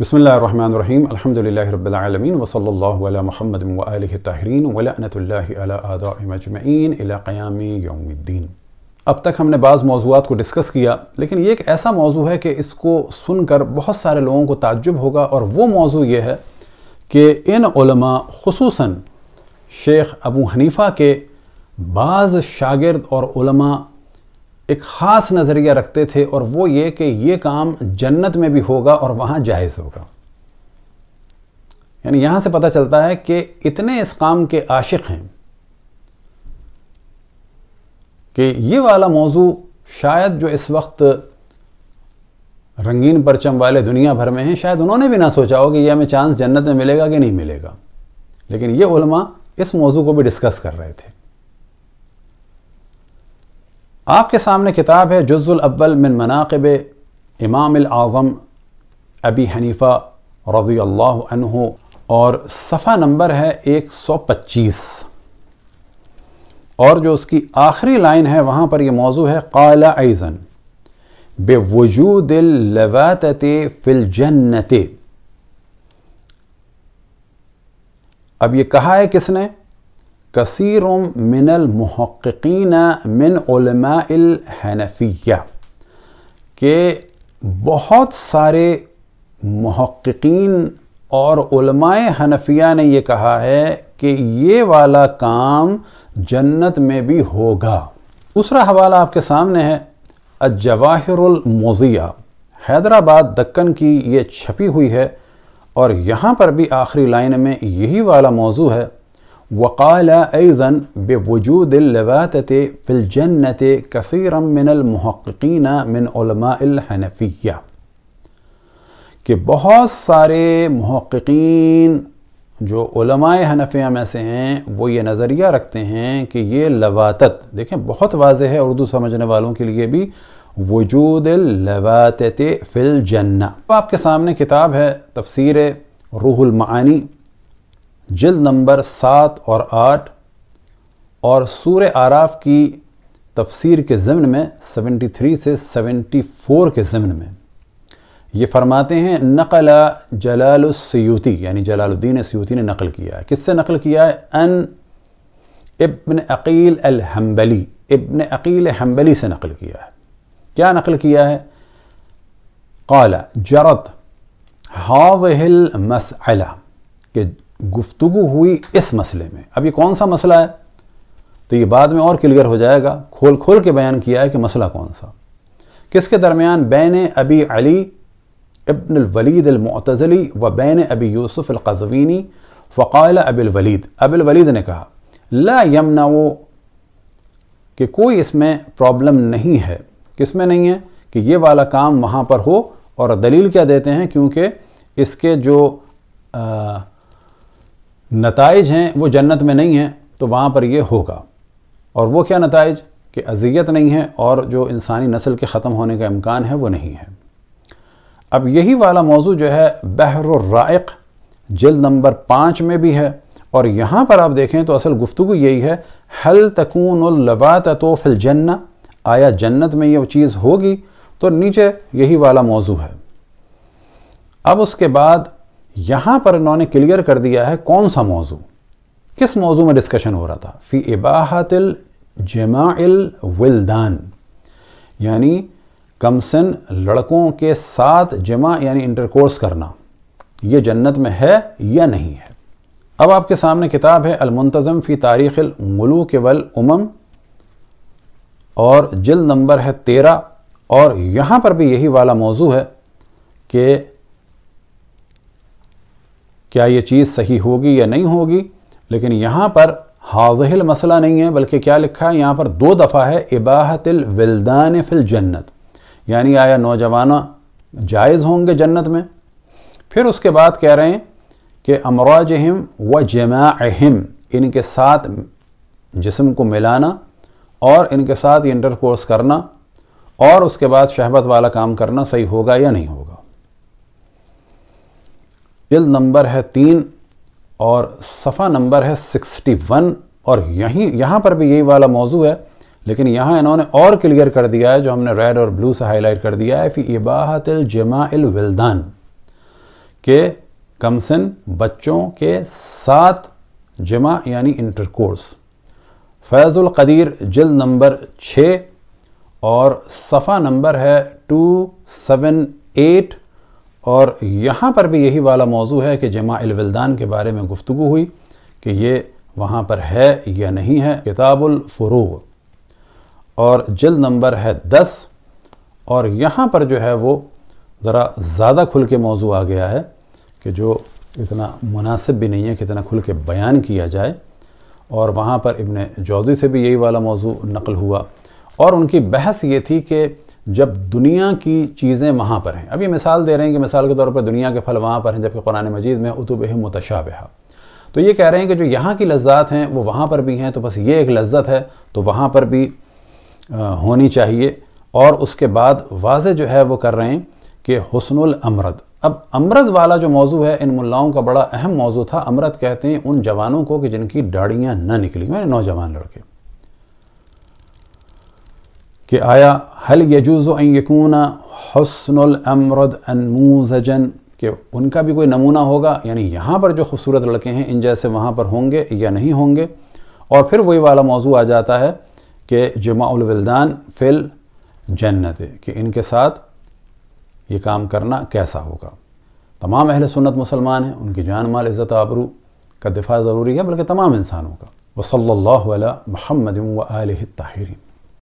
बसमीम अलहमदिल्लाबीआलमीन वसल महमद वालहरीन वलानतमजमैन इलाक़यामी यौमुद्दीन अब तक हमने बाज़ मौजूद को डिस्कस किया लेकिन ये एक ऐसा मौजू है कि इसको सुनकर बहुत सारे लोगों को ताज्जुब होगा और वो मौजू ये है कि इन खसूस शेख अबू हनीफ़ा के बाज़ शागिर्द और एक ख़ास नज़रिया रखते थे और वो ये कि ये काम जन्नत में भी होगा और वहाँ जायज़ होगा यानी यहाँ से पता चलता है कि इतने इस काम के आशिक हैं कि ये वाला मौजू शायद जो इस वक्त रंगीन परचम वाले दुनिया भर में हैं शायद उन्होंने भी ना सोचा हो कि यह हमें चांस जन्नत में मिलेगा कि नहीं मिलेगा लेकिन ये उलमा इस मौजू को भी डिस्कस कर रहे थे आपके सामने किताब है जुज़ुल अव्वल मिन मनाकब इमाम आज़म अबी हनीफ़ा रज़ी अल्लाह और सफ़ा नंबर है एक सौ पच्चीस और जो उसकी आखिरी लाइन है वहाँ पर यह मौजू है काला ऐज़न बेवजूद लवात फिल अब ये कहा है किसने كثير من المحققين من علماء الحنفية के बहुत सारे महक्कीन और उलमाए हनफिया ने ये कहा है कि ये वाला काम जन्नत में भी होगा दूसरा हवाला आपके सामने है जवाहिरमोज़िया हैदराबाद दक्कन की ये छपी हुई है और यहाँ पर भी आखिरी लाइन में यही वाला मौजू है وقال أيضا بوجود اللباتة في الجنة كثيرا من المحققين من علماء الحنفية कि बहुत सारे महक्कीन जो उलमाए हनफिया में से हैं वो ये नज़रिया रखते हैं कि ये लवातत देखें बहुत वाज है उर्दू समझने वालों के लिए भी वजूद लवात फिल जन्ना तो आपके सामने किताब है तफसर रूहुल जल्द नंबर सात और आठ और सूर आराफ की तफसीर के ज़मन में सेवेंटी थ्री से फोर के ज़मन में ये फरमाते हैं नकल जलालसयूती यानी जलालुद्दीन सयूती ने नकल किया है किससे नकल किया है अन Ibn Aqil Hanbali Ibn Aqil Hanbali से नकल किया है क्या नकल किया है कला जरत हिल मसला कि गुफ्तु हुई इस मसले में अब ये कौन सा मसला है तो ये बाद में और क्लियर हो जाएगा खोल खोल के बयान किया है कि मसला कौन सा किसके दरमियान बैन अबी अली इब्न वलीद व बैन अबी यूसुफ अलकजवीनी फ़ाल अबिलवलीद अबिलवलीद ने कहा ला यमना वो कि कोई इसमें प्रॉब्लम नहीं है किस में नहीं है कि ये वाला काम वहाँ पर हो और दलील क्या देते हैं क्योंकि इसके जो आ, नतज हैं वो जन्नत में नहीं हैं तो वहाँ पर ये होगा और वो क्या नतज कि अजियत नहीं है और जो इंसानी नस्ल के ख़त्म होने का इम्कान है वो नहीं है अब यही वाला मौजू जो है बहरक़ जल्द नंबर पाँच में भी है और यहाँ पर आप देखें तो असल गुफ्तु यही है हल तकून लवात तो फिल जन्ना आया जन्नत में ये चीज़ होगी तो नीचे यही वाला मौजू है अब उसके बाद यहाँ पर इन्होंने क्लियर कर दिया है कौन सा मौजू किस मौजू में डिस्कशन हो रहा था फ़ी इबाहतिल जमाइल विलदान यानी कमसन लड़कों के साथ जमा यानी इंटरकोर्स करना ये जन्नत में है या नहीं है अब आपके सामने किताब है अलमुंतज़म फ़ी तारीख़ के वल उमम और जिल नंबर है तेरह और यहाँ पर भी यही वाला मौजू है कि क्या ये चीज़ सही होगी या नहीं होगी लेकिन यहाँ पर हाजहिल मसला नहीं है बल्कि क्या लिखा है यहाँ पर दो दफ़ा है इबाहतिल विल्दान फिल जन्नत यानी आया नौजवान जायज़ होंगे जन्नत में फिर उसके बाद कह रहे हैं कि अमराज हिम व जमा अहिम इनके साथ जिसम को मिलाना और इनके साथ इंटरकोर्स करना और उसके बाद शहबत वाला काम करना सही होगा या नहीं होगा पिल नंबर है तीन और सफ़ा नंबर है सिक्सटी वन और यहीं यहाँ पर भी यही वाला मौजू है लेकिन यहाँ इन्होंने और क्लियर कर दिया है जो हमने रेड और ब्लू से हाईलाइट कर दिया है फ़ी इबाहत जमादान विल्दान के कमसन बच्चों के साथ जमा यानी इंटरकोर्स फैज़ुल कदीर जिल नंबर छः और सफ़ा नंबर है टू सेवन एट और यहाँ पर भी यही वाला मौजू है कि जमा अलविलदान के बारे में गुफ्तु हुई कि ये वहाँ पर है या नहीं है किताबुलफ़रूग और जल्द नंबर है दस और यहाँ पर जो है वो ज़रा ज़्यादा खुल के मौजू आ गया है कि जो इतना मुनासिब भी नहीं है कि इतना खुल के बयान किया जाए और वहाँ पर इबन जौजी से भी यही वाला मौजू नकल हुआ और उनकी बहस ये थी कि जब दुनिया की चीज़ें वहाँ पर हैं अभी मिसाल दे रहे हैं कि मिसाल के तौर पर दुनिया के फल वहाँ पर हैं जबकि कुरान मजीद में उतुब मतशाबहा तो ये कह रहे हैं कि जो यहाँ की लज्जात हैं वो वहाँ पर भी हैं तो बस ये एक लज्जत है तो वहाँ पर भी होनी चाहिए और उसके बाद वाज जो है वो कर रहे हैं कि हसनुल अब अमरद वाला जो मौजू है इन मुलाओं का बड़ा अहम मौजू था अमरद कहते हैं उन जवानों को कि जिनकी दाढ़ियाँ ना निकली मैंने नौजवान लड़के कि आया हल यजूज़यकून हसनमरद अनमूजन कि उनका भी कोई नमूना होगा यानी यहाँ पर जो खूबसूरत लड़के हैं इन जैसे वहाँ पर होंगे या नहीं होंगे और फिर वही वाला मौजू आ जाता है कि जमाउलवलदान फिल जन्नत कि इनके साथ ये काम करना कैसा होगा तमाम अहल सुन्नत मुसलमान हैं उनकी जान माल इज़्ज़त आबरू का दिफा ज़रूरी है बल्कि तमाम इंसानों का वसल्ला महमद व आल ताहरीन